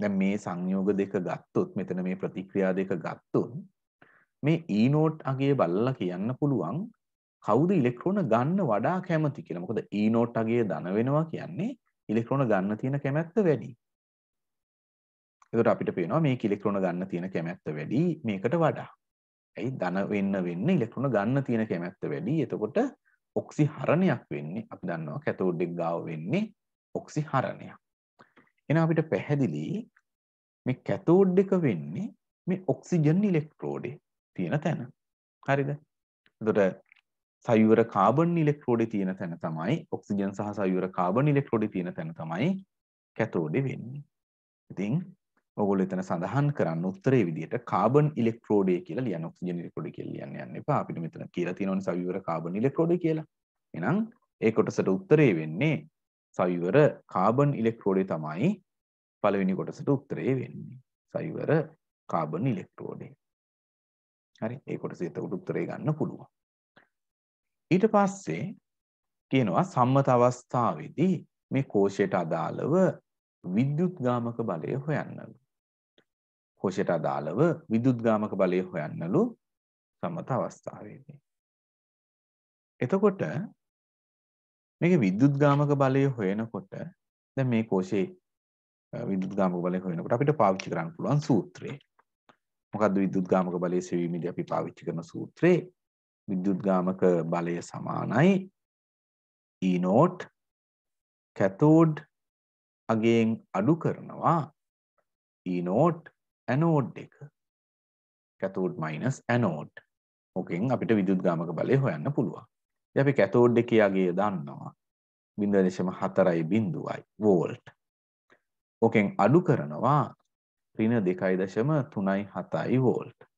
දැන් මේ සංයෝග දෙක ගත්තොත් මෙතන මේ ප්‍රතික්‍රියා දෙක ගත්තොත් මේ ඊනෝට් අගේ බලලා කියන්න පුළුවන් කවුද ඉලෙක්ට්‍රෝන ගන්න වඩා කැමති කියලා. මොකද ඊනෝට් අගේ ධන වෙනවා කියන්නේ ඉලෙක්ට්‍රෝන ගන්න තියෙන කැමැත්ත වැඩි. එතකොට අපිට පේනවා මේක ඉලෙක්ට්‍රෝන ගන්න තියෙන කැමැත්ත වැඩි මේකට වඩා. ඇයි ධන වෙන්න වෙන්න ඉලෙක්ට්‍රෝන ගන්න තියෙන කැමැත්ත වැඩි. එතකොට ඔක්සිහරණයක් වෙන්නේ අපි දන්නවා කැතෝඩ් එක ගාව වෙන්නේ ඔක්සිහරණයක්. එහෙනම් අපිට පැහැදිලි මේ කැතෝඩ් එක වෙන්නේ මේ ඔක්සිජන් ඉලෙක්ට්‍රෝඩේ තියෙන තැන. හරිද? එතකොට සයුර කාබන් ඉලෙක්ට්‍රෝඩේ තියෙන තැන තමයි ඔක්සිජන් සහ සයුර කාබන් ඉලෙක්ට්‍රෝඩේ තියෙන තැන තමයි කැතෝඩේ වෙන්නේ. ඉතින් ඔගොල්ලෝ එතන සඳහන් කරන්න උත්තරේ විදිහට කාබන් ඉලෙක්ට්‍රෝඩය කියලා ලියන්න ඔක්සිජන් ඉලෙක්ට්‍රෝඩය කියලා ලියන්න යන්න එපා. අපිට මෙතන කියලා තියෙනවනේ සවිවර කාබන් ඉලෙක්ට්‍රෝඩය කියලා. එහෙනම් ඒ කොටසට උත්තරේ වෙන්නේ සවිවර කාබන් ඉලෙක්ට්‍රෝඩය තමයි පළවෙනි කොටසට උත්තරේ වෙන්නේ. සවිවර කාබන් ඉලෙක්ට්‍රෝඩය. හරි ඒ කොටස එතකොට උත්තරේ ගන්න පුළුවන්. ඊට පස්සේ කියනවා සම්මත අවස්ථාවේදී මේ කෝෂයට අදාළව විද්‍යුත්ගාමක බලය හොයන්නලු. කෝෂයට අදාළව විදුද්ගාමක බලය හොයන්නලු සමත අවස්ථාවේදී. එතකොට මේක විදුද්ගාමක බලය හොයනකොට දැන් මේ කෝෂේ විදුද්ගාමක බලය හොයනකොට අපිට පාවිච්චි කරන්න පුළුවන් සූත්‍රය. මොකද්ද විදුද්ගාමක බලයේ සෙවීමේදී අපි පාවිච්චි කරන සූත්‍රේ විදුද්ගාමක බලය සමානයි E නෝට් කැතෝඩ් අගයෙන් අඩු කරනවා E නෝට් ඇනෝඩ් එක කැතෝඩ් මයිනස් ඇනෝඩ් ඕකෙන් අපිට විදුත් ගාමක බලය හොයන්න පුළුවන් අපි කැතෝඩ් එක යගේ දන්නවා බිඳදශම හතරයි බිඳුවයි වෝල්ට් ඕකෙන් අඩු කරනවා රින දෙකයි දශම තුනයි හතයි වෝල්ට්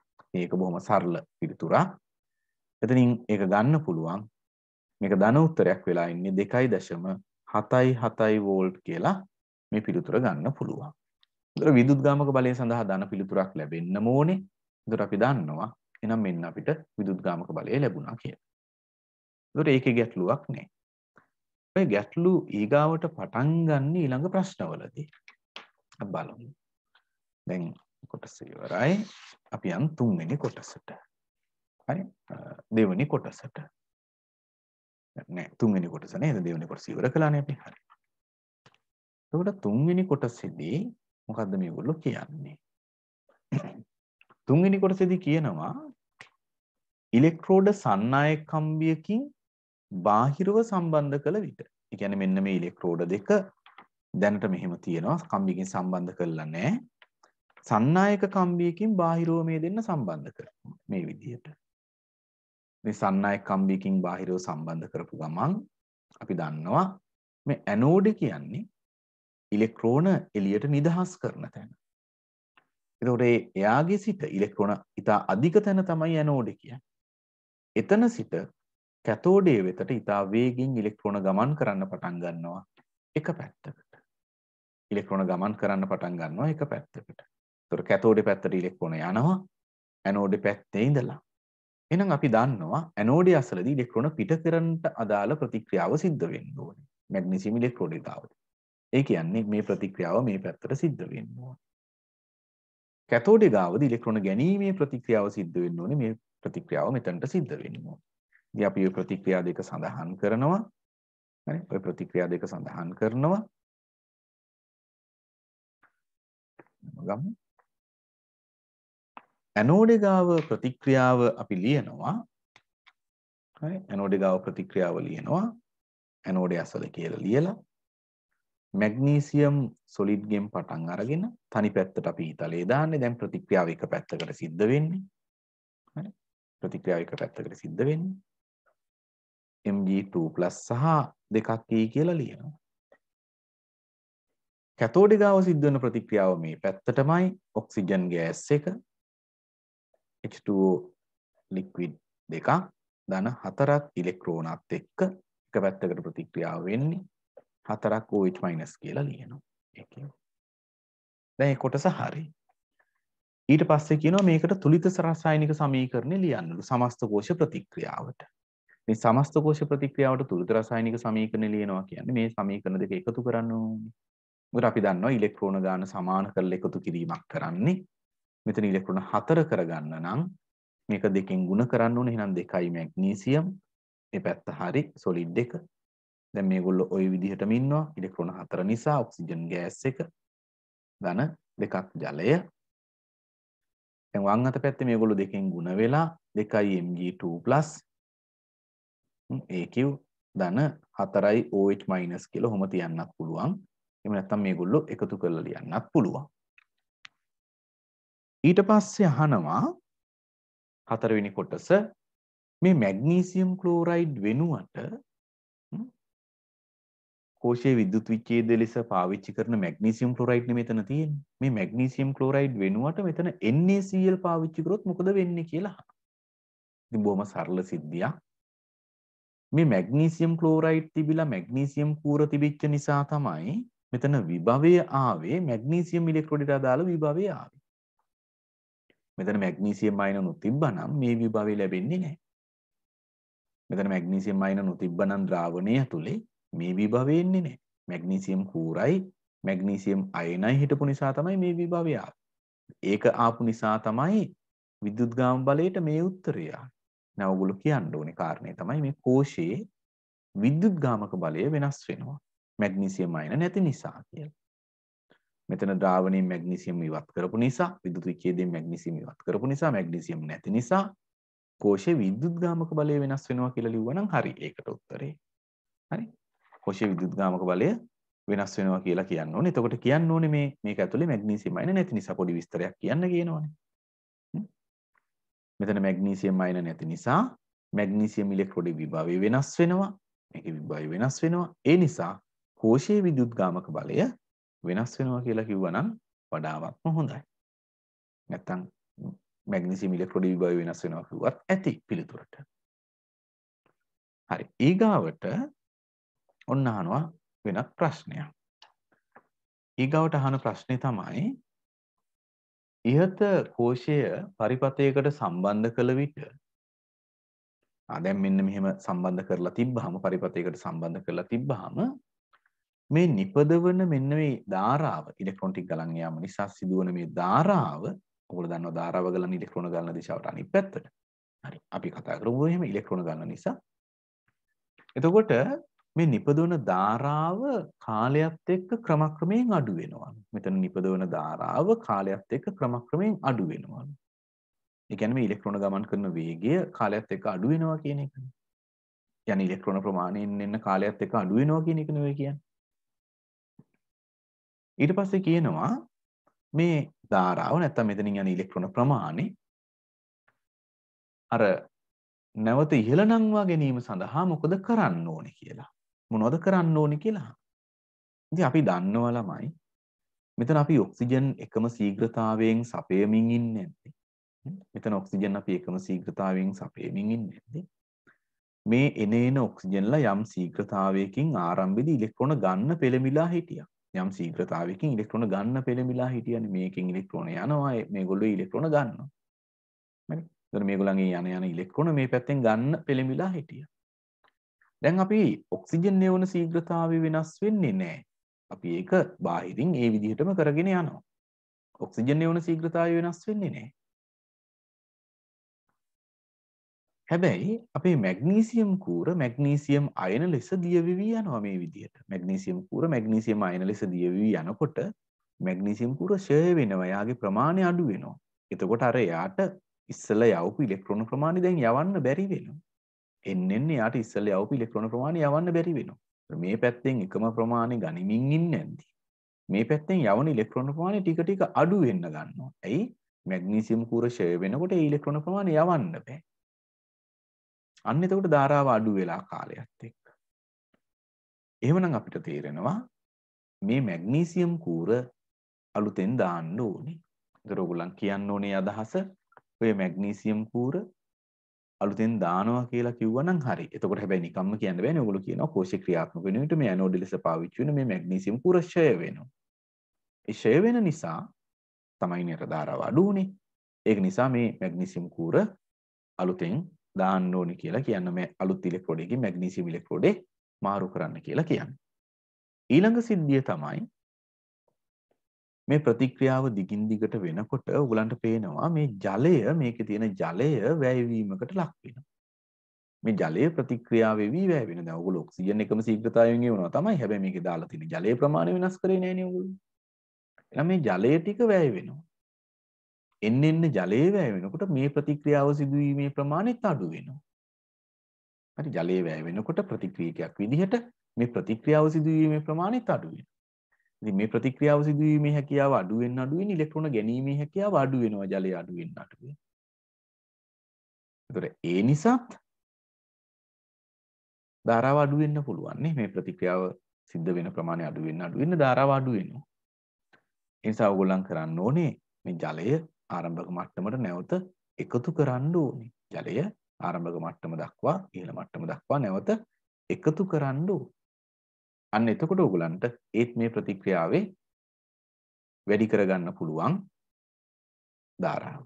ඒක බොහොම සරල පිළිතුරක් එතනින් ඒක ගන්න පුළුවන් මේක ධන උත්තරයක් වෙලා ඉන්නේ දෙකයි දශම හතයි හතයි වෝල්ට් කියලා මේ පිළිතුර ගන්න පුළුවන් ඒතර විදුත් ගාමක බලය සඳහා ධන පිළිතුරක් ලැබෙන්නම ඕනේ. ඒතර අපි දන්නවා එහෙනම් මෙන්න අපිට විදුත් ගාමක බලය ලැබුණා කියලා. ඒතර ඒකේ ගැටලුවක් නැහැ. ඔය ගැටලු ඊගාවට පටන් ගන්න ඊළඟ ප්‍රශ්නවලදී. අපි බලමු. දැන් කොටස ඉවරයි. අපි යන් තුන්වෙනි කොටසට. හරි? දෙවෙනි කොටසට. නෑ තුන්වෙනි කොටස නේද? දෙවෙනි කොටස ඉවර කළානේ අපි. හරි. එතකොට තුන්වෙනි කොටසේදී මොකක්ද මේගොල්ලො කියන්නේ. තුන්වෙනි කොටසෙදි කියනවා ඉලෙක්ට්‍රෝඩ සන්නායක කම්බියකින් බාහිරව සම්බන්ධ කළ විට. ඒ කියන්නේ මෙන්න මේ ඉලෙක්ට්‍රෝඩ දෙක දැනට මෙහෙම තියෙනවා කම්බියකින් සම්බන්ධ කරලා නැහැ. සන්නායක කම්බියකින් බාහිරව මේ දෙන්න සම්බන්ධ කරනවා මේ විදිහට. මේ සන්නායක කම්බියකින් බාහිරව සම්බන්ධ කරපු ගමන් අපි දන්නවා මේ ඇනෝඩ කියන්නේ ඉලෙක්ට්‍රෝන එළියට නිදහස් කරන තැන. එතකොට එයාගේ සිට ඉලෙක්ට්‍රෝන ඉතා අධික තැන තමයි ඇනෝඩ කියන්නේ. එතන සිට කැතෝඩයේ වෙතට ඉතා වේගින් ඉලෙක්ට්‍රෝන ගමන් කරන්න පටන් ගන්නවා එක පැත්තකට. ඉලෙක්ට්‍රෝන ගමන් කරන්න පටන් ගන්නවා එක පැත්තකට. එතකොට කැතෝඩේ පැත්තට ඉලෙක්ට්‍රෝන යනවා ඇනෝඩේ පැත්තේ ඉඳලා. එහෙනම් අපි දන්නවා ඇනෝඩේ අසලදී ඉලෙක්ට්‍රෝන පිට කරන්නට අදාළ ප්‍රතික්‍රියාව සිද්ධ වෙන්න ඕනේ. මැග්නීසියම් ඉලෙක්ට්‍රෝඩේ තාවදී. ඒ කියන්නේ මේ ප්‍රතික්‍රියාව මේ පැත්තට සිද්ධ වෙන්න ඕන. කැතෝඩ් ගාවද ඉලෙක්ට්‍රෝන ගැනීමේ ප්‍රතික්‍රියාව සිද්ධ වෙන්න ඕනේ මේ ප්‍රතික්‍රියාව මෙතනට සිද්ධ වෙන්න ඕනේ. ඉතින් අපි ওই ප්‍රතික්‍රියා දෙක සඳහන් කරනවා. හරි? ওই ප්‍රතික්‍රියා දෙක සඳහන් කරනවා. ගමු. ඇනෝඩ් ගාව ප්‍රතික්‍රියාව අපි ලියනවා. හරි? ඇනෝඩ් ගාව ප්‍රතික්‍රියාව ලියනවා. ඇනෝඩ් ඇසල කියලා ලියලා මැග්නීසියම් සොලිඩ් ගෙන් පටන් අරගෙන තනි පැත්තට අපි ඊතලේ දාන්නේ දැන් ප්‍රතික්‍රියාව එක පැත්තකට සිද්ධ වෙන්නේ හරි ප්‍රතික්‍රියාව එක පැත්තකට සිද්ධ වෙන්නේ Mg2+ සහ 2E කියලා ලියනවා කැතෝඩ් ගාව සිද්ධ වෙන ප්‍රතික්‍රියාව මේ පැත්තටමයි ඔක්සිජන් ගෑස් එක H2O ලික්විඩ් දෙකක් ධන හතරක් ඉලෙක්ට්‍රෝනත් එක්ක එක පැත්තකට ප්‍රතික්‍රියාව වෙන්නේ හතරක් OH- කියලා ලියනවා. ඒකේ. දැන් මේ කොටස හරි. ඊට පස්සේ කියනවා මේකට තුලිත රසායනික සමීකරණය ලියන්නලු සමස්ත කෝෂ ප්‍රතික්‍රියාවට. මේ සමස්ත කෝෂ ප්‍රතික්‍රියාවට තුලිත රසායනික සමීකරණ ලියනවා කියන්නේ මේ සමීකරණ දෙක එකතු කරන්න ඕනේ. මොකද අපි දන්නවා ඉලෙක්ට්‍රෝන ගාන සමාන කරලා එකතු කිරීමක් කරන්නේ. මෙතන ඉලෙක්ට්‍රෝන හතර කරගන්න නම් මේක දෙකෙන් ගුණ කරන්න ඕනේ. එහෙනම් 2යි මැග්නීසියම් මේ පැත්ත හරි සොලිඩ් එක දැන් මේගොල්ලෝ ওই විදිහටම ඉන්නවා ඉලෙක්ට්‍රෝන 4 නිසා ඔක්සිජන් ගෑස් එක ධන දෙකක් ජලය දැන් වම් අත පැත්තේ මේගොල්ලෝ දෙකෙන් ගුණ වෙලා 2යි Mg2+ AQ ධන 4යි OH- කියලා ඔහොම තියන්නත් පුළුවන් එහෙම නැත්නම් මේගොල්ලෝ එකතු කරලා ලියන්නත් පුළුවන් ඊට පස්සේ අහනවා හතරවෙනි කොටස මේ මැග්නීසියම් ක්ලෝරයිඩ් වෙනුවට කෝෂයේ විදුත් විච්ඡේදය ලෙස පාවිච්චි කරන මැග්නීසියම් ක්ලෝරයිඩ් නේ මෙතන තියෙන්නේ. මේ මැග්නීසියම් ක්ලෝරයිඩ් වෙනුවට මෙතන NaCl පාවිච්චි කරොත් මොකද වෙන්නේ කියලා. ඉතින් බොහොම සරල සිද්ධියක්. මේ මැග්නීසියම් ක්ලෝරයිඩ් තිබිලා මැග්නීසියම් කූර තිබිච්ච නිසා තමයි මෙතන විභවය ආවේ මැග්නීසියම් ඉලෙක්ට්‍රෝඩයට අදාළ විභවය ආවේ. මෙතන මැග්නීසියම් අයන නොතිබ්බනම් මේ විභවය ලැබෙන්නේ නැහැ. මෙතන මැග්නීසියම් අයන නොතිබ්බනම් ද්‍රාවණය ඇතුලේ මේ විභවය එන්නේ නැහැ. මැග්නීසියම් කූරයි මැග්නීසියම් අයනයි හිටපු නිසා තමයි මේ විභවය ඒක ආපු නිසා තමයි විද්‍යුත්ගාම බලයට මේ උත්තරය ආවේ. ඔයගොල්ලෝ කියන්න ඕනේ කාරණේ තමයි මේ කෝෂයේ විද්‍යුත්ගාමක බලය වෙනස් වෙනවා. මැග්නීසියම් අයන නැති නිසා කියලා. මෙතන ද්‍රාවණයෙන් මැග්නීසියම් ඉවත් කරපු නිසා විදුලි විකේදයෙන් මැග්නීසියම් ඉවත් කරපු නිසා මැග්නීසියම් නැති නිසා කෝෂයේ විද්‍යුත්ගාමක බලය වෙනස් වෙනවා කියලා ලිව්වනම් හරි ඒකට උත්තරේ. හරි. හොෂය විදුද්ගාමක බලය වෙනස් වෙනවා කියලා කියන්න ඕනේ. එතකොට කියන්න ඕනේ මේ මේක ඇතුලේ මැග්නීසියම් අයන නැති නිසා පොඩි විස්තරයක් කියන්න කියනවනේ. මෙතන මැග්නීසියම් අයන නැති නිසා මැග්නීසියම් ඉලෙක්ට්‍රෝඩ විභවය වෙනස් වෙනවා. මේකේ විභවය වෙනස් වෙනවා. ඒ නිසා හෝෂයේ විදුද්ගාමක බලය වෙනස් වෙනවා කියලා කිව්වනම් වඩාවත්ම හොඳයි. නැත්තම් මැග්නීසියම් ඉලෙක්ට්‍රෝඩ විභවය වෙනස් වෙනවා කිව්වත් ඇති පිළිතුරට. හරි. ඊගාවට ඔන්න අහනවා වෙනත් ප්‍රශ්නයක්. ඊගවට අහන ප්‍රශ්නය තමයි ඉහත කෝෂය පරිපතයකට සම්බන්ධ කළ විට දැන් මෙන්න මෙහෙම සම්බන්ධ කරලා තිබ්බහම පරිපතයකට සම්බන්ධ කරලා තිබ්බහම මේ නිපදවන මෙන්න මේ ධාරාව ඉලෙක්ට්‍රෝන ටික ගලන් යාම නිසා සිදුවන මේ ධාරාව ඔයගොල්ලෝ දන්නවා ධාරාව ගලන ඉලෙක්ට්‍රෝන ගලන දිශාවට අනිත් පැත්තට. හරි අපි කතා කරමු එහෙම ඉලෙක්ට්‍රෝන ගන්න නිසා එතකොට මේ නිපදවන ධාරාව කාලයත් එක්ක ක්‍රමක්‍රමයෙන් අඩු වෙනවා. මෙතන නිපදවන ධාරාව කාලයත් එක්ක ක්‍රමක්‍රමයෙන් අඩු වෙනවා. ඒ කියන්නේ මේ ඉලෙක්ට්‍රෝන ගමන් කරන වේගය කාලයත් එක්ක අඩු වෙනවා කියන එක. يعني ඉලෙක්ට්‍රෝන ප්‍රමාණයෙන් එන්න කාලයත් එක්ක අඩු වෙනවා කියන එක නෙවෙයි කියන්නේ. ඊට පස්සේ කියනවා මේ ධාරාව නැත්තම් මෙතනින් යන ඉලෙක්ට්‍රෝන ප්‍රමාණය අර නැවත ඉහළ නංවා ගැනීම සඳහා මොකද කරන්න ඕනේ කියලා. මොනවද කරන්න ඕනි කියලා. ඉතින් අපි දන්නව ළමයි මෙතන අපි ඔක්සිජන් එකම සීග්‍රතාවයෙන් සපයමින් ඉන්නේ නැද්ද? මෙතන ඔක්සිජන් අපි එකම සීග්‍රතාවයෙන් සපයමින් ඉන්නේ නැද්ද? මේ එනේන ඔක්සිජන්ලා යම් සීග්‍රතාවයකින් ආරම්භෙදි ඉලෙක්ට්‍රෝන ගන්න පෙළමිලා හිටියා. යම් සීග්‍රතාවයකින් ඉලෙක්ට්‍රෝන ගන්න පෙළමිලා හිටියනේ මේකෙන් ඉලෙක්ට්‍රෝන යනවා මේගොල්ලෝ ඉලෙක්ට්‍රෝන ගන්නවා. හරි. ඒතර මේගොල්ලන්ගේ යන යන ඉලෙක්ට්‍රෝන මේ පැත්තෙන් ගන්න පෙළමිලා හිටියා. දැන් අපි ඔක්සිජන් නියෝන සීග්‍රතාවය වෙනස් වෙන්නේ නැහැ. අපි ඒක බාහිරින් ඒ විදිහටම කරගෙන යනවා. ඔක්සිජන් නියෝන සීග්‍රතාවය වෙනස් වෙන්නේ නැහැ. හැබැයි අපේ මැග්නීසියම් කූර මැග්නීසියම් අයන ලෙස දියවිවී යනවා මේ විදිහට. මැග්නීසියම් කූර මැග්නීසියම් අයන ලෙස දියවිවී යනකොට මැග්නීසියම් කූර ෂය වෙනවා. එයාගේ ප්‍රමාණය අඩු වෙනවා. එතකොට අර එයාට ඉස්සෙල්ලා යවපු ඉලෙක්ට්‍රෝන ප්‍රමාණය දැන් යවන්න බැරි වෙනවා. එන්නෙන්නේ යාට ඉස්සල්ල අවපු ඉලෙක්ට්‍රෝන ප්‍රමාණය යවන්න බැරි වෙනවා. මේ පැත්තෙන් එකම ප්‍රමාණය ගනිමින් ඉන්නේ නැද්දි. මේ පැත්තෙන් යවන ඉලෙක්ට්‍රෝන ප්‍රමාණය ටික ටික අඩු වෙන්න ගන්නවා. ඇයි? මැග්නීසියම් කූර ෂය වෙනකොට ඒ ඉලෙක්ට්‍රෝන ප්‍රමාණය යවන්න බෑ. අන්න එතකොට ධාරාව අඩු වෙලා කාලයත් එක්ක. එහෙමනම් අපිට තේරෙනවා මේ මැග්නීසියම් කූර අලුතෙන් දාන්න ඕනේ. ඒතර ඔයගොල්ලන් කියන්න ඕනේ අදහස ඔය මැග්නීසියම් කූර අලුතෙන් දානවා කියලා කිව්වනම් හරි. එතකොට හැබැයි නිකම්ම කියන්න බෑනේ. ඔයගොල්ලෝ කියනවා කෝෂ ක්‍රියාත්මක වෙන විට මේ ඇනෝඩ් ලෙස පාවිච්චි වෙන මේ මැග්නීසියම් පුර ෂය වෙනවා. ඒ ෂය වෙන නිසා තමයි නිර ධාරාව අඩු වුනේ. ඒක නිසා මේ මැග්නීසියම් කූර අලුතෙන් දාන්න ඕනේ කියලා කියන්න මේ අලුත් ඉලෙක්ට්‍රෝඩ් එකකින් මැග්නීසියම් ඉලෙක්ට්‍රෝඩ් මාරු කරන්න කියලා කියන්නේ. ඊළඟ සිද්ධිය තමයි මේ ප්‍රතික්‍රියාව දිගින් දිගට වෙනකොට උගලන්ට පේනවා මේ ජලය මේකේ තියෙන ජලය වැයවීමකට ලක් වෙනවා. මේ ජලය ප්‍රතික්‍රියා වෙවි වැය වෙන. දැන් ඔයගොල්ලෝ ඔක්සිජන් එකම ශීඝ්‍රතාවයෙන් ගෙවනවා තමයි. හැබැයි මේකේ දාලා තියෙන ජලයේ ප්‍රමාණය වෙනස් කරේ නැහැ නේ ඔයගොල්ලෝ. එහෙනම් මේ ජලය ටික වැය වෙනවා. එන්න එන්න ජලය වැය වෙනකොට මේ ප්‍රතික්‍රියාව සිදුවීමේ ප්‍රමාණයත් අඩු වෙනවා. හරි ජලය වැය වෙනකොට ප්‍රතික්‍රියකයක් විදිහට මේ ප්‍රතික්‍රියාව සිදුවීමේ ප්‍රමාණයත් අඩු වෙනවා. ඉතින් මේ ප්‍රතික්‍රියාව සිදුවීමේ හැකියාව අඩු වෙන අඩු වෙන ඉලෙක්ට්‍රෝන ගැනීමේ හැකියාව අඩු වෙනවා ජලය අඩු වෙන අඩු වෙන. ඒතර ඒ නිසාත් ධාරාව අඩු වෙන්න පුළුවන් නේ මේ ප්‍රතික්‍රියාව සිද්ධ වෙන ප්‍රමාණය අඩු වෙන්න අඩු වෙන්න ධාරාව අඩු වෙනවා. ඒ නිසා ඕගොල්ලන් කරන්න ඕනේ මේ ජලය ආරම්භක මට්ටමට නැවත එකතු කරන්න ඕනේ. ජලය ආරම්භක මට්ටම දක්වා ඉහළ මට්ටම දක්වා නැවත එකතු කරන්න ඕනේ. අන්න එතකොට ඔයගලන්ට ඒත් මේ ප්‍රතික්‍රියාවේ වැඩි කරගන්න පුළුවන් ධාරාව.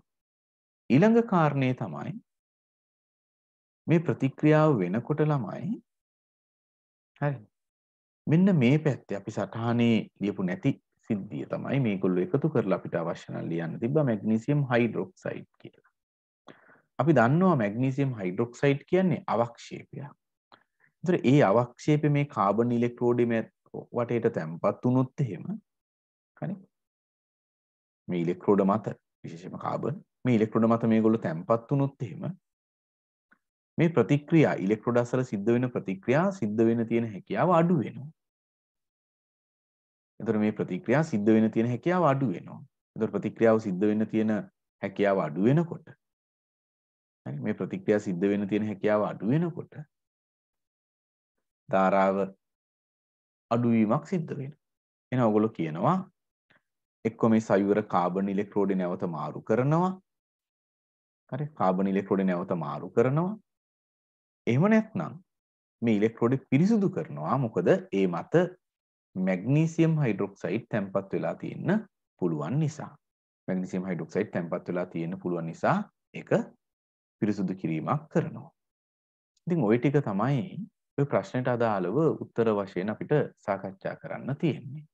ඊළඟ කාරණය තමයි මේ ප්‍රතික්‍රියාව වෙනකොට ළමයි හරි මෙන්න මේ පැත්තේ අපි සටහනේ ලියපු නැති සිද්ධිය තමයි මේගොල්ලෝ එකතු කරලා අපිට අවශ්‍ය නම් ලියන්න තිබ්බා මැග්නීසියම් හයිඩ්‍රොක්සයිඩ් කියලා. අපි දන්නවා මැග්නීසියම් හයිඩ්‍රොක්සයිඩ් කියන්නේ අවක්ෂේපයක්. එතකොට ඒ අවක්ෂේපය මේ කාබන් ඉලෙක්ට්‍රෝඩේ මේ වටේට තැම්පත් වුණොත් එහෙම හරි මේ ඉලෙක්ට්‍රෝඩ මත විශේෂයෙන්ම කාබන් මේ ඉලෙක්ට්‍රෝඩ මත මේගොල්ලෝ තැම්පත් වුණොත් එහෙම මේ ප්‍රතික්‍රියා ඉලෙක්ට්‍රෝඩ අසල සිද්ධ වෙන ප්‍රතික්‍රියා සිද්ධ වෙන තියෙන හැකියාව අඩු වෙනවා. එතකොට මේ ප්‍රතික්‍රියා සිද්ධ වෙන තියෙන හැකියාව අඩු වෙනවා. එතකොට ප්‍රතික්‍රියාව සිද්ධ වෙන්න තියෙන හැකියාව අඩු වෙනකොට හරි මේ ප්‍රතික්‍රියා සිද්ධ වෙන්න තියෙන හැකියාව අඩු වෙනකොට ධාරාව අඩුවීමක් සිද්ධ වෙන. එන ඔගොලො කියනවා එක්කො මේ සයුර කාබන ඉලෙක්ට්‍රෝඩ නැවත මාරු කරනවා හරි කාබන ඉලෙක්ට්‍රෝඩ නැවත මාරු කරනවා එහෙම නැත්නම් මේ ඉලෙක්ට්‍රෝඩ පිරිසුදු කරනවා මොකද ඒ මත මැග්නීසියම් හයිඩ්‍රොක්සයිඩ් තැන්පත් වෙලා තියෙන්න පුළුවන් නිසා මැග්නීසියම් හයිඩ්‍රොක්සයිඩ් තැන්පත් වෙලා තියෙන්න පුළුවන් නිසා ඒක පිරිසුදු කිරීමක් කරනවා. ඉතින් ওই ටික තමයි ඔය ප්‍රශ්නයට අදාළව උත්තර වශයෙන් අපිට සාකච්ඡා කරන්න තියෙන්නේ.